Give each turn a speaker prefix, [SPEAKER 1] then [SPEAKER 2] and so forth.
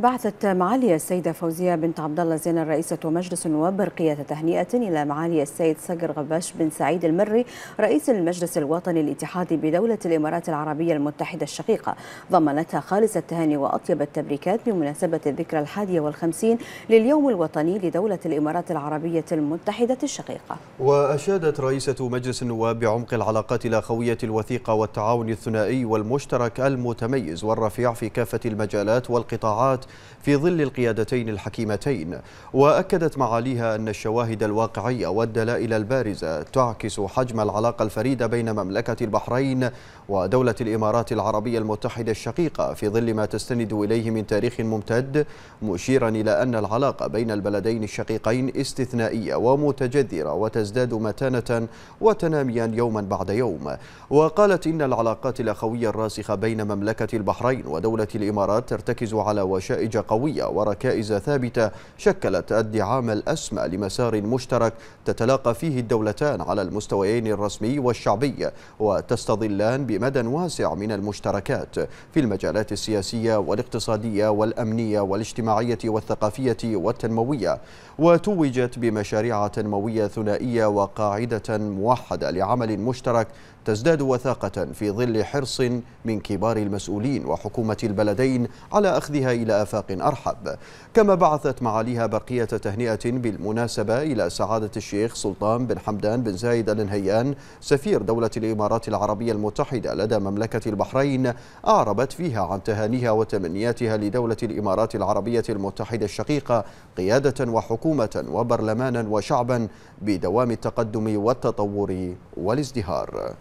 [SPEAKER 1] بعثت معالي السيدة فوزية بنت عبد الله زين رئيسة مجلس النواب برقية تهنئة إلى معالي السيد صقر غباش بن سعيد المري رئيس المجلس الوطني الاتحادي بدولة الإمارات العربية المتحدة الشقيقة ضمنتها خالص التهاني وأطيب التبريكات بمناسبة الذكرى الحادية والخمسين لليوم الوطني لدولة الإمارات العربية المتحدة الشقيقة
[SPEAKER 2] وأشادت رئيسة مجلس النواب بعمق العلاقات الأخوية الوثيقة والتعاون الثنائي والمشترك المتميز والرفيع في كافة المجالات والقطاعات في ظل القيادتين الحكيمتين وأكدت معاليها أن الشواهد الواقعية والدلائل البارزة تعكس حجم العلاقة الفريدة بين مملكة البحرين ودولة الإمارات العربية المتحدة الشقيقة في ظل ما تستند إليه من تاريخ ممتد مشيرا إلى أن العلاقة بين البلدين الشقيقين استثنائية ومتجذرة وتزداد متانة وتناميا يوما بعد يوم وقالت إن العلاقات الأخوية الراسخة بين مملكة البحرين ودولة الإمارات ترتكز على وشائر نتائج قوية وركائز ثابتة شكلت الدعام الأسمى لمسار مشترك تتلاقى فيه الدولتان على المستويين الرسمي والشعبي وتستظلان بمدى واسع من المشتركات في المجالات السياسية والاقتصادية والأمنية والاجتماعية والثقافية والتنموية وتوجت بمشاريع تنموية ثنائية وقاعدة موحدة لعمل مشترك تزداد وثاقة في ظل حرص من كبار المسؤولين وحكومة البلدين على أخذها إلى آفاق أرحب كما بعثت معاليها بقية تهنئة بالمناسبة إلى سعادة الشيخ سلطان بن حمدان بن زايد النهيان سفير دولة الإمارات العربية المتحدة لدى مملكة البحرين أعربت فيها عن تهانيها وتمنياتها لدولة الإمارات العربية المتحدة الشقيقة قيادة وحكومة وبرلمانا وشعبا بدوام التقدم والتطور والازدهار